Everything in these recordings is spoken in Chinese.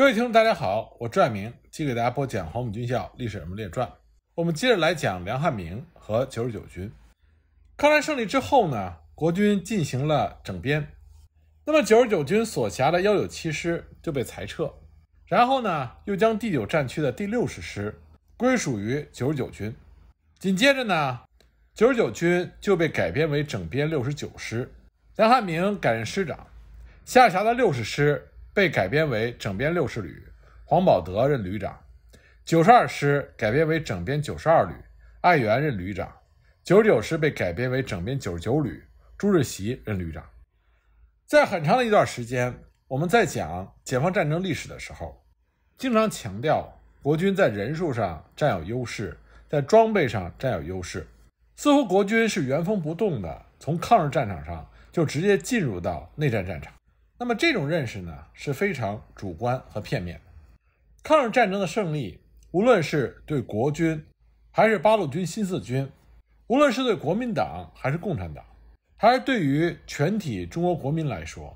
各位听众，大家好，我赵海明继续给大家播讲《黄埔军校历史人物列传》。我们接着来讲梁汉明和九十九军。抗战胜利之后呢，国军进行了整编，那么九十九军所辖的幺九七师就被裁撤，然后呢，又将第九战区的第六十师归属于九十九军。紧接着呢，九十九军就被改编为整编六十九师，梁汉明改任师长，下辖的六十师。被改编为整编六十旅，黄保德任旅长；九十二师改编为整编九十二旅，艾元任旅长；九十九师被改编为整编九十九旅，朱日席任旅长。在很长的一段时间，我们在讲解放战争历史的时候，经常强调国军在人数上占有优势，在装备上占有优势，似乎国军是原封不动的从抗日战场上就直接进入到内战战场。那么这种认识呢，是非常主观和片面的。抗日战争的胜利，无论是对国军，还是八路军、新四军，无论是对国民党，还是共产党，还是对于全体中国国民来说，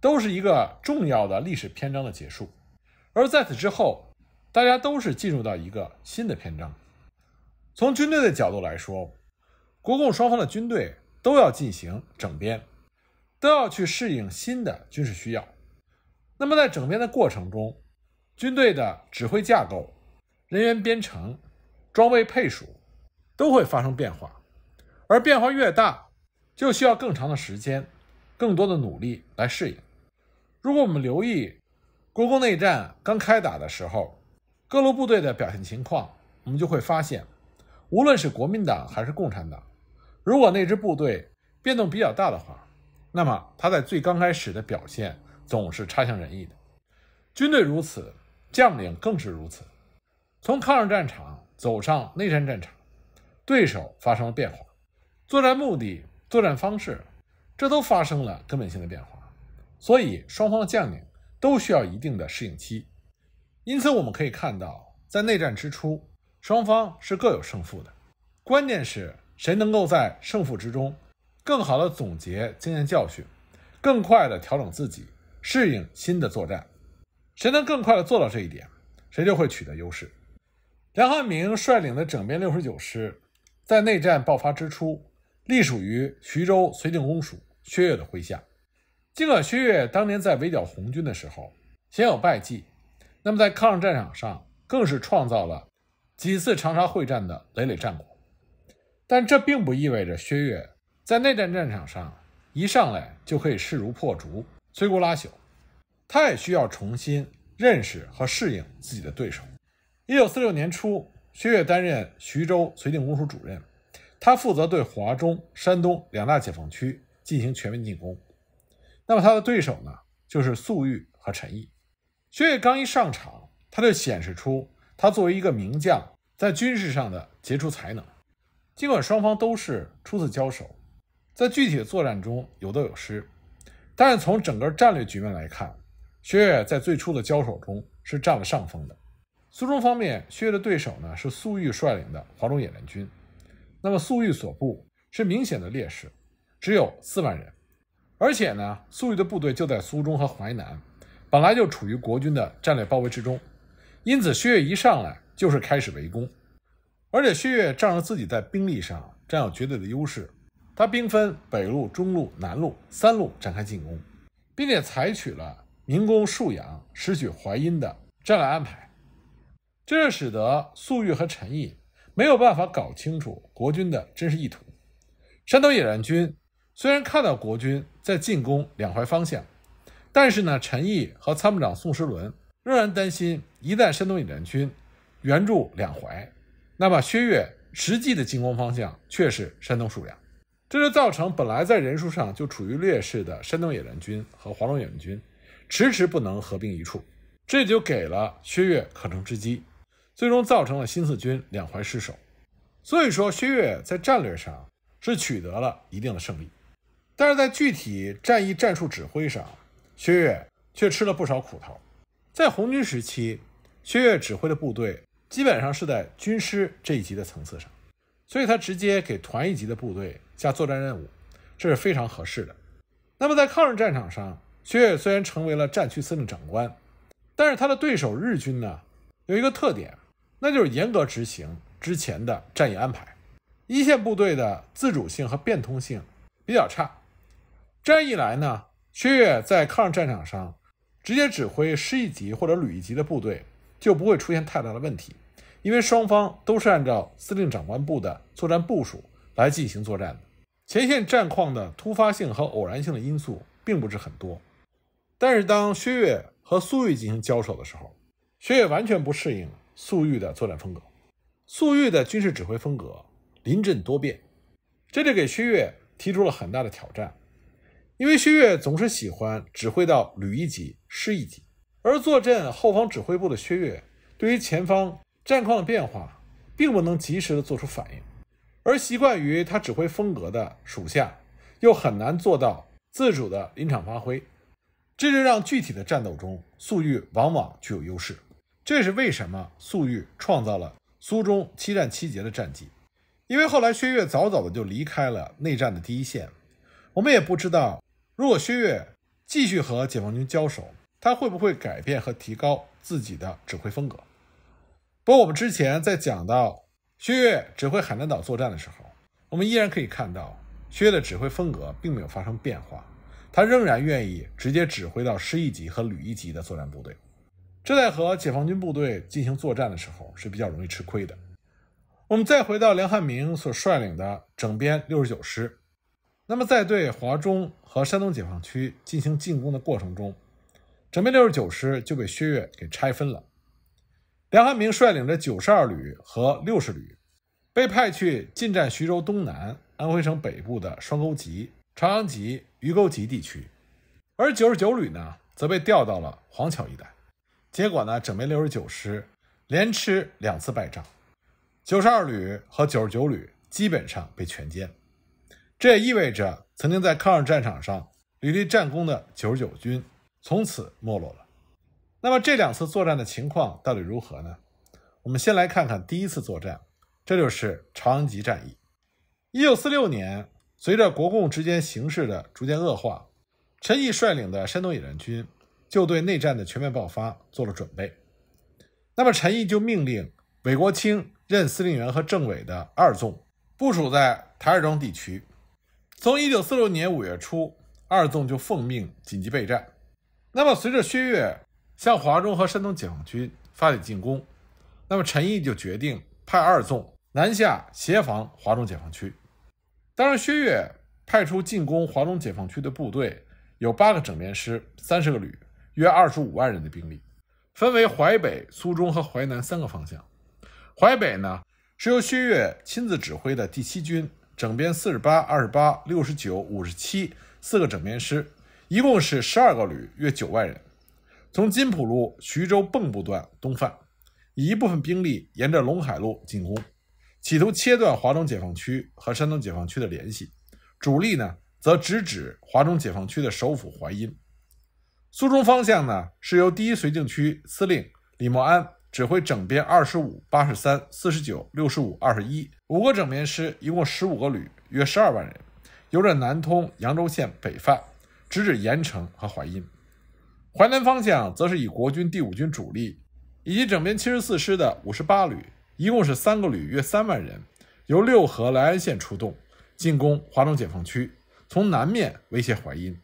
都是一个重要的历史篇章的结束。而在此之后，大家都是进入到一个新的篇章。从军队的角度来说，国共双方的军队都要进行整编。都要去适应新的军事需要。那么，在整编的过程中，军队的指挥架构、人员编成、装备配属都会发生变化，而变化越大，就需要更长的时间、更多的努力来适应。如果我们留意国共内战刚开打的时候各路部队的表现情况，我们就会发现，无论是国民党还是共产党，如果那支部队变动比较大的话，那么他在最刚开始的表现总是差强人意的，军队如此，将领更是如此。从抗日战场走上内战战场，对手发生了变化，作战目的、作战方式，这都发生了根本性的变化。所以双方将领都需要一定的适应期。因此我们可以看到，在内战之初，双方是各有胜负的。关键是谁能够在胜负之中。更好的总结经验教训，更快的调整自己，适应新的作战。谁能更快的做到这一点，谁就会取得优势。梁汉明率领的整编六十九师，在内战爆发之初，隶属于徐州绥靖公署薛岳的麾下。尽管薛岳当年在围剿红军的时候，鲜有败绩，那么在抗日战场上，更是创造了几次长沙会战的累累战果。但这并不意味着薛岳。在内战战场上，一上来就可以势如破竹、摧枯拉朽。他也需要重新认识和适应自己的对手。一九四六年初，薛岳担任徐州绥靖公署主任，他负责对华中、山东两大解放区进行全面进攻。那么他的对手呢，就是粟裕和陈毅。薛岳刚一上场，他就显示出他作为一个名将在军事上的杰出才能。尽管双方都是初次交手。在具体的作战中，有得有失，但是从整个战略局面来看，薛岳在最初的交手中是占了上风的。苏中方面，薛岳的对手呢是粟裕率领的华中野战军。那么粟裕所部是明显的劣势，只有四万人，而且呢，粟裕的部队就在苏中和淮南，本来就处于国军的战略包围之中，因此薛岳一上来就是开始围攻，而且薛岳仗着自己在兵力上占有绝对的优势。他兵分北路、中路、南路三路展开进攻，并且采取了明攻沭阳、拾取淮阴的战略安排，这使得粟裕和陈毅没有办法搞清楚国军的真实意图。山东野战军虽然看到国军在进攻两淮方向，但是呢，陈毅和参谋长宋时轮仍然担心，一旦山东野战军援助两淮，那么薛岳实际的进攻方向却是山东沭阳。这就造成本来在人数上就处于劣势的山东野战军和华龙野战军，迟迟不能合并一处，这就给了薛岳可乘之机，最终造成了新四军两淮失守。所以说，薛岳在战略上是取得了一定的胜利，但是在具体战役战术指挥上，薛岳却吃了不少苦头。在红军时期，薛岳指挥的部队基本上是在军师这一级的层次上，所以他直接给团一级的部队。加作战任务，这是非常合适的。那么在抗日战场上，薛岳虽然成为了战区司令长官，但是他的对手日军呢，有一个特点，那就是严格执行之前的战役安排，一线部队的自主性和变通性比较差。这样一来呢，薛岳在抗日战场上直接指挥师一级或者旅一级的部队，就不会出现太大的问题，因为双方都是按照司令长官部的作战部署来进行作战的。前线战况的突发性和偶然性的因素并不是很多，但是当薛岳和粟裕进行交手的时候，薛岳完全不适应粟裕的作战风格。粟裕的军事指挥风格临阵多变，这就给薛岳提出了很大的挑战。因为薛岳总是喜欢指挥到旅一级、师一级，而坐镇后方指挥部的薛岳，对于前方战况的变化，并不能及时的做出反应。而习惯于他指挥风格的属下，又很难做到自主的临场发挥，这就让具体的战斗中粟裕往往具有优势。这是为什么粟裕创造了苏中七战七捷的战绩？因为后来薛岳早早的就离开了内战的第一线，我们也不知道如果薛岳继续和解放军交手，他会不会改变和提高自己的指挥风格。不过我们之前在讲到。薛岳指挥海南岛作战的时候，我们依然可以看到薛岳的指挥风格并没有发生变化，他仍然愿意直接指挥到师一级和旅一级的作战部队，这在和解放军部队进行作战的时候是比较容易吃亏的。我们再回到梁汉明所率领的整编六十九师，那么在对华中和山东解放区进行进攻的过程中，整编六十九师就被薛岳给拆分了。梁汉明率领着九十二旅和六十旅，被派去进占徐州东南、安徽省北部的双沟集、朝阳集、鱼沟集地区，而九十九旅呢，则被调到了黄桥一带。结果呢，整编六十九师连吃两次败仗，九十二旅和九十九旅基本上被全歼。这也意味着，曾经在抗日战场上屡立战功的九十九军，从此没落了。那么这两次作战的情况到底如何呢？我们先来看看第一次作战，这就是长集战役。一九四六年，随着国共之间形势的逐渐恶化，陈毅率领的山东野战军就对内战的全面爆发做了准备。那么陈毅就命令韦国清任司令员和政委的二纵部署在台儿庄地区。从一九四六年五月初，二纵就奉命紧急备战。那么随着薛岳。向华中和山东解放军发起进攻，那么陈毅就决定派二纵南下协防华中解放区。当时薛岳派出进攻华中解放区的部队有八个整编师、三十个旅，约二十五万人的兵力，分为淮北、苏中和淮南三个方向。淮北呢，是由薛岳亲自指挥的第七军整编四十八、二十八、六十九、五十七四个整编师，一共是十二个旅，约九万人。从金浦路徐州蚌埠段东犯，以一部分兵力沿着陇海路进攻，企图切断华中解放区和山东解放区的联系。主力呢，则直指华中解放区的首府淮阴。苏中方向呢，是由第一绥靖区司令李默安指挥整编二十五、八十三、四十九、六十五、二十一五个整编师，一共十五个旅，约十二万人，由着南通、扬州县北犯，直指盐城和淮阴。淮南方向则是以国军第五军主力，以及整编七十四师的五十八旅，一共是三个旅，约三万人，由六合、来安县出动，进攻华中解放区，从南面威胁淮阴。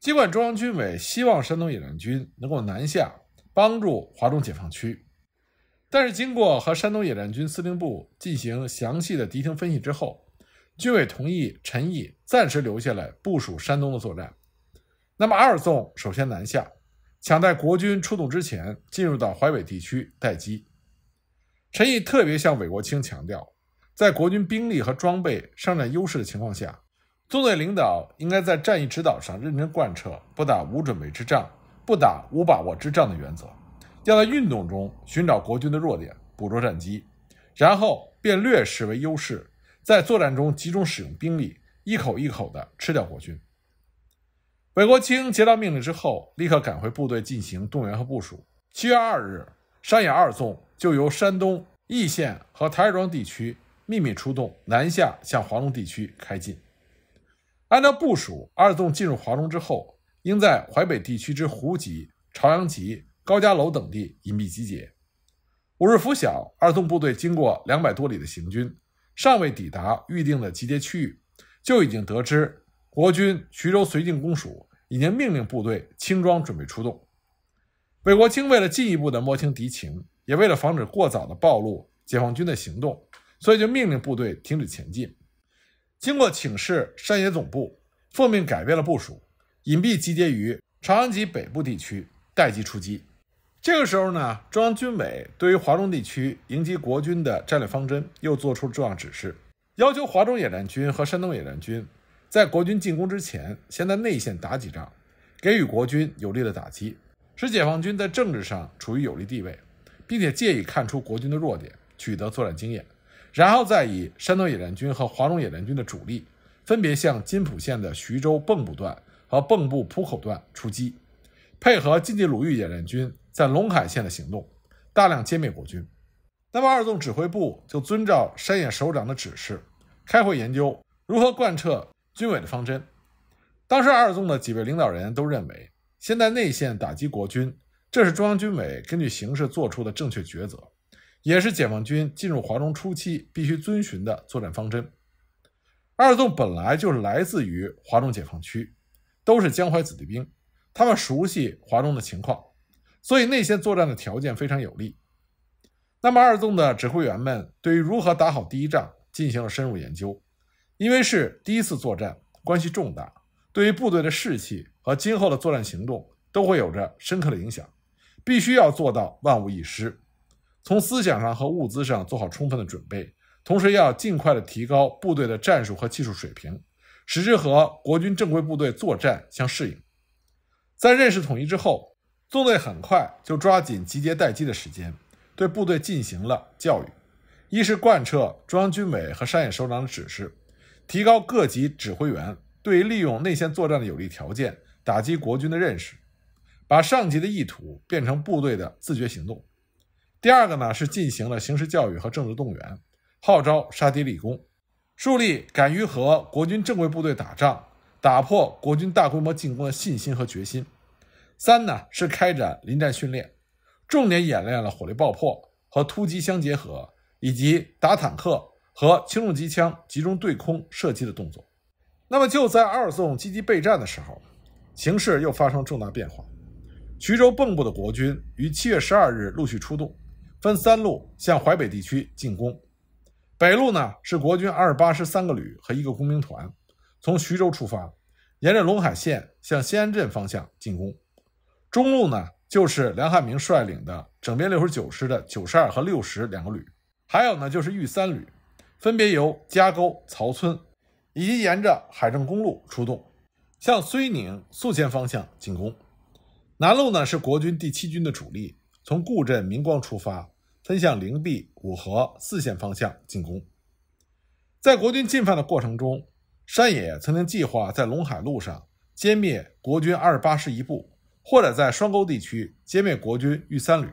尽管中央军委希望山东野战军能够南下，帮助华中解放区，但是经过和山东野战军司令部进行详细的敌情分析之后，军委同意陈毅暂时留下来部署山东的作战。那么，二纵首先南下，抢在国军出动之前，进入到淮北地区待机。陈毅特别向韦国清强调，在国军兵力和装备尚占优势的情况下，纵队领导应该在战役指导上认真贯彻“不打无准备之仗，不打无把握之仗”的原则，要在运动中寻找国军的弱点，捕捉战机，然后变劣势为优势，在作战中集中使用兵力，一口一口地吃掉国军。韦国清接到命令之后，立刻赶回部队进行动员和部署。七月二日，山野二纵就由山东易县和台儿庄地区秘密出动，南下向华中地区开进。按照部署，二纵进入华中之后，应在淮北地区之胡集、朝阳集、高家楼等地隐蔽集结。五日拂晓，二纵部队经过两百多里的行军，尚未抵达预定的集结区域，就已经得知。国军徐州绥靖公署已经命令部队轻装准备出动。魏国清为了进一步的摸清敌情，也为了防止过早的暴露解放军的行动，所以就命令部队停止前进。经过请示山野总部，奉命改变了部署，隐蔽集结于长安集北部地区，待机出击。这个时候呢，中央军委对于华中地区迎击国军的战略方针又做出了重要指示，要求华中野战军和山东野战军。在国军进攻之前，先在内线打几仗，给予国军有力的打击，使解放军在政治上处于有利地位，并且借以看出国军的弱点，取得作战经验，然后再以山东野战军和华中野战军的主力，分别向金浦线的徐州蚌埠段和蚌埠浦口段出击，配合晋冀鲁豫野战军在陇海线的行动，大量歼灭国军。那么二纵指挥部就遵照山野首长的指示，开会研究如何贯彻。军委的方针，当时二纵的几位领导人都认为，先在内线打击国军，这是中央军委根据形势做出的正确抉择，也是解放军进入华中初期必须遵循的作战方针。二纵本来就是来自于华中解放区，都是江淮子弟兵，他们熟悉华中的情况，所以内线作战的条件非常有利。那么二纵的指挥员们对于如何打好第一仗进行了深入研究。因为是第一次作战，关系重大，对于部队的士气和今后的作战行动都会有着深刻的影响，必须要做到万无一失。从思想上和物资上做好充分的准备，同时要尽快的提高部队的战术和技术水平，使之和国军正规部队作战相适应。在认识统一之后，纵队很快就抓紧集结待机的时间，对部队进行了教育，一是贯彻中央军委和山野首长的指示。提高各级指挥员对利用内线作战的有利条件打击国军的认识，把上级的意图变成部队的自觉行动。第二个呢是进行了形势教育和政治动员，号召杀敌立功，树立敢于和国军正规部队打仗、打破国军大规模进攻的信心和决心。三呢是开展临战训练，重点演练了火力爆破和突击相结合，以及打坦克。和轻重机枪集中对空射击的动作。那么就在二宋积极备战的时候，形势又发生重大变化。徐州蚌埠的国军于七月十二日陆续出动，分三路向淮北地区进攻。北路呢是国军二十八师三个旅和一个工兵团，从徐州出发，沿着陇海线向新安镇方向进攻。中路呢就是梁汉明率领的整编六十九师的九十二和六十两个旅，还有呢就是豫三旅。分别由加沟、曹村以及沿着海政公路出动，向睢宁、宿迁方向进攻。南路呢是国军第七军的主力，从固镇、明光出发，分向灵璧、五河、泗县方向进攻。在国军进犯的过程中，山野曾经计划在陇海路上歼灭国军二十八师一部，或者在双沟地区歼灭国军豫三旅，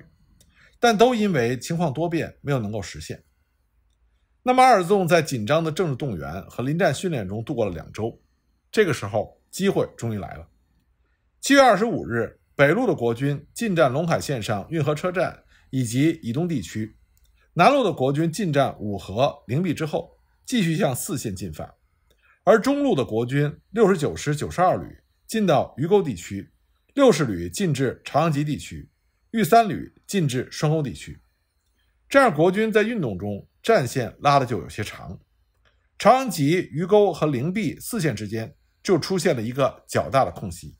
但都因为情况多变，没有能够实现。那么，二纵在紧张的政治动员和临战训练中度过了两周。这个时候，机会终于来了。七月二十五日，北路的国军进占陇海线上运河车站以及以东地区；南路的国军进占五河、灵璧之后，继续向四县进犯；而中路的国军六十九师、九十二旅进到鱼沟地区，六十旅进至长阳集地区，豫三旅进至双沟地区。这样，国军在运动中。战线拉的就有些长，长安集鱼沟和灵璧四线之间就出现了一个较大的空隙。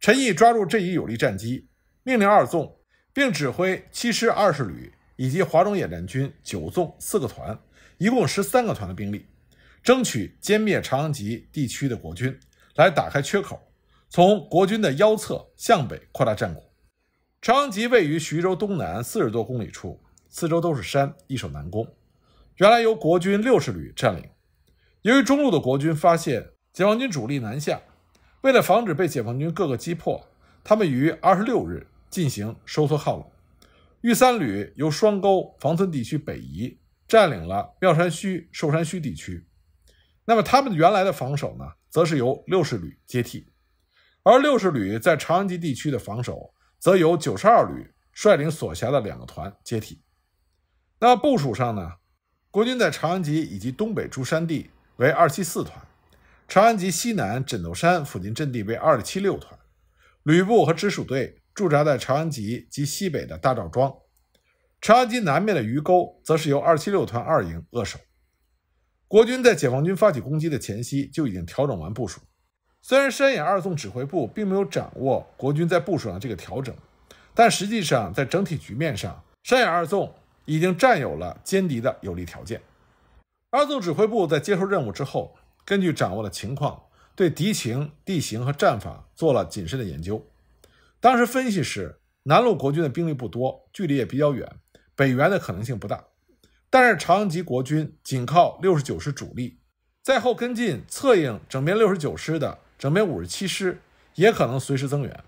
陈毅抓住这一有利战机，命令二纵，并指挥七师、二十旅以及华中野战军九纵四个团，一共十三个团的兵力，争取歼灭长安集地区的国军，来打开缺口，从国军的腰侧向北扩大战果。长安集位于徐州东南四十多公里处。四周都是山，易守难攻。原来由国军六十旅占领。由于中路的国军发现解放军主力南下，为了防止被解放军各个击破，他们于二十六日进行收缩靠拢。豫三旅由双沟防村地区北移，占领了庙山圩、寿山圩地区。那么他们原来的防守呢，则是由六十旅接替，而六十旅在长安集地区的防守，则由九十二旅率领所辖的两个团接替。那部署上呢？国军在长安集以及东北诸山地为二七四团，长安集西南枕头山附近阵地为二七六团，旅部和直属队驻扎在长安集及西北的大赵庄，长安集南面的鱼沟则是由二七六团二营扼守。国军在解放军发起攻击的前夕就已经调整完部署，虽然山野二纵指挥部并没有掌握国军在部署上这个调整，但实际上在整体局面上，山野二纵。已经占有了歼敌的有利条件。二纵指挥部在接受任务之后，根据掌握的情况，对敌情、地形和战法做了谨慎的研究。当时分析是，南路国军的兵力不多，距离也比较远，北援的可能性不大。但是，长吉国军仅靠六十九师主力，在后跟进策应整编六十九师的整编五十七师也可能随时增援。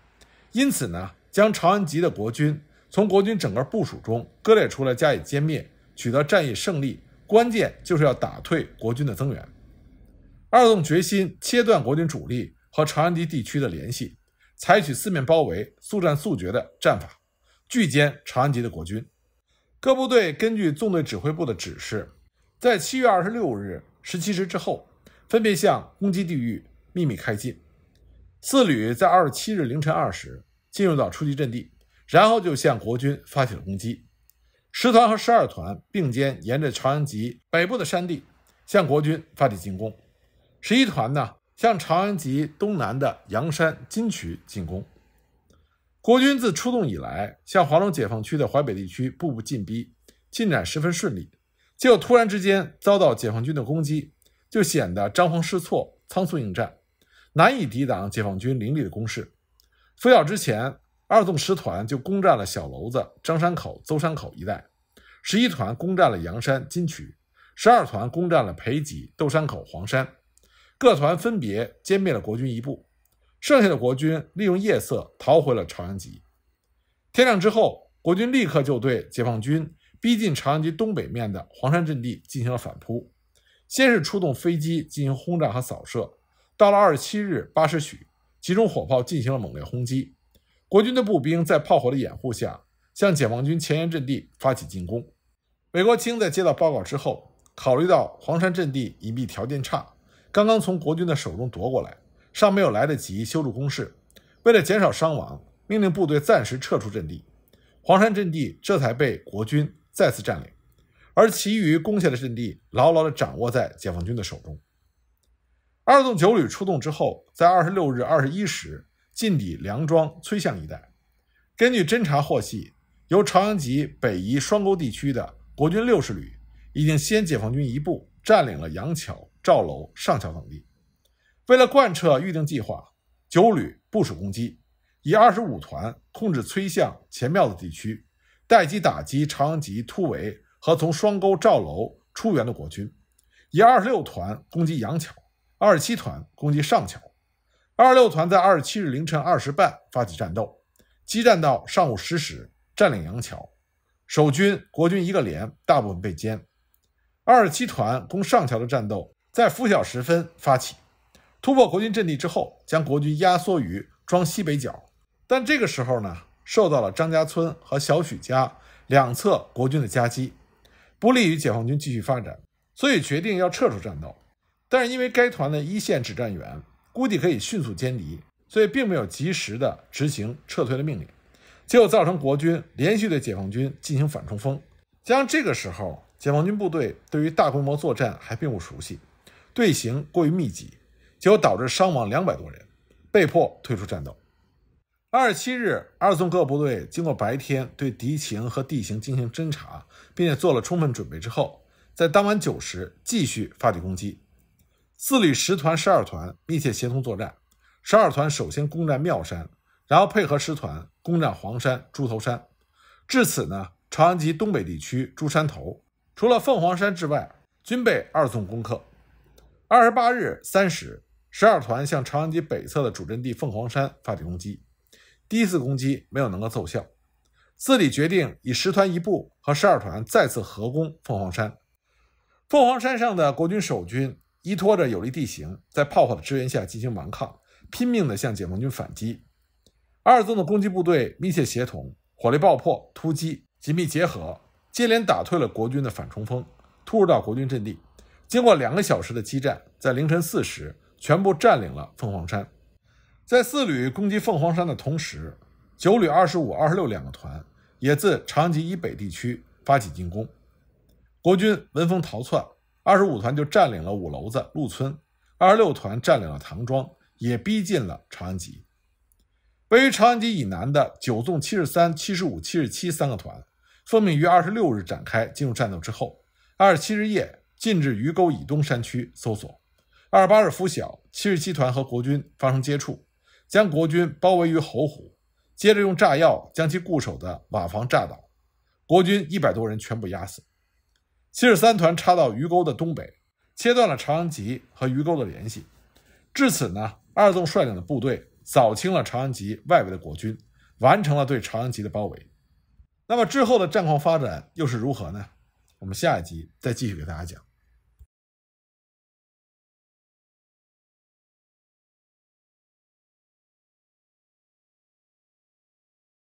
因此呢，将长安吉的国军。从国军整个部署中割裂出来，加以歼灭，取得战役胜利，关键就是要打退国军的增援。二纵决心切断国军主力和长安集地区的联系，采取四面包围、速战速决的战法，聚歼长安集的国军。各部队根据纵队指挥部的指示，在七月二十六日十七时之后，分别向攻击地域秘密开进。四旅在二十七日凌晨二时进入到出击阵地。然后就向国军发起了攻击，十团和十二团并肩沿着长阳集北部的山地向国军发起进攻，十一团呢向长阳集东南的阳山金渠进攻。国军自出动以来，向华龙解放区的淮北地区步步进逼，进展十分顺利。结果突然之间遭到解放军的攻击，就显得张皇失措、仓促应战，难以抵挡解放军凌厉的攻势。拂晓之前。二纵十团就攻占了小楼子、张山口、邹山口一带，十一团攻占了阳山、金曲，十二团攻占了裴集、豆山口、黄山，各团分别歼灭了国军一部，剩下的国军利用夜色逃回了朝阳集。天亮之后，国军立刻就对解放军逼近朝阳集东北面的黄山阵地进行了反扑，先是出动飞机进行轰炸和扫射，到了二十七日八时许，集中火炮进行了猛烈轰击。国军的步兵在炮火的掩护下，向解放军前沿阵地发起进攻。韦国清在接到报告之后，考虑到黄山阵地隐蔽条件差，刚刚从国军的手中夺过来，尚没有来得及修筑工事，为了减少伤亡，命令部队暂时撤出阵地。黄山阵地这才被国军再次占领，而其余攻下的阵地牢牢地掌握在解放军的手中。二纵九旅出动之后，在二十六日二十一时。晋底梁庄崔巷一带，根据侦察获悉，由朝阳集北移双沟地区的国军六十旅，已经先解放军一部占领了杨桥、赵楼上桥等地。为了贯彻预定计划，九旅部署攻击，以二十五团控制崔巷前庙子地区，待机打击朝阳集突围和从双沟赵楼出援的国军；以二十六团攻击杨桥，二十七团攻击上桥。二六团在二十七日凌晨二时半发起战斗，激战到上午十时，占领杨桥。守军国军一个连大部分被歼。二十七团攻上桥的战斗在拂晓时分发起，突破国军阵地之后，将国军压缩于庄西北角。但这个时候呢，受到了张家村和小许家两侧国军的夹击，不利于解放军继续发展，所以决定要撤出战斗。但是因为该团的一线指战员，估计可以迅速歼敌，所以并没有及时的执行撤退的命令，结果造成国军连续对解放军进行反冲锋，加上这个时候解放军部队对于大规模作战还并不熟悉，队形过于密集，结果导致伤亡两百多人，被迫退出战斗。二十七日，二纵各部队经过白天对敌情和地形进行侦查，并且做了充分准备之后，在当晚九时继续发起攻击。四旅十团、十二团密切协同作战，十二团首先攻占庙山，然后配合师团攻占黄山、猪头山。至此呢，长安及东北地区诸山头，除了凤凰山之外，均被二纵攻克。二十八日三时，十二团向长安及北侧的主阵地凤凰山发起攻击，第一次攻击没有能够奏效。四旅决定以师团一部和十二团再次合攻凤凰山。凤凰山上的国军守军。依托着有利地形，在炮火的支援下进行顽抗，拼命地向解放军反击。二纵的攻击部队密切协同，火力、爆破、突击紧密结合，接连打退了国军的反冲锋，突入到国军阵地。经过两个小时的激战，在凌晨四时，全部占领了凤凰山。在四旅攻击凤凰山的同时，九旅二十五、二十六两个团也自长吉以北地区发起进攻，国军闻风逃窜。二十五团就占领了五楼子陆村，二十六团占领了唐庄，也逼近了长安集。位于长安集以南的九纵七十三、七十五、七十七三个团，奉命于二十六日展开进入战斗之后，二十七日夜进至鱼沟以东山区搜索。二十八日拂晓，七十七团和国军发生接触，将国军包围于侯虎，接着用炸药将其固守的瓦房炸倒，国军一百多人全部压死。七十三团插到鱼沟的东北，切断了朝阳集和鱼沟的联系。至此呢，二纵率领的部队扫清了朝阳集外围的国军，完成了对朝阳集的包围。那么之后的战况发展又是如何呢？我们下一集再继续给大家讲。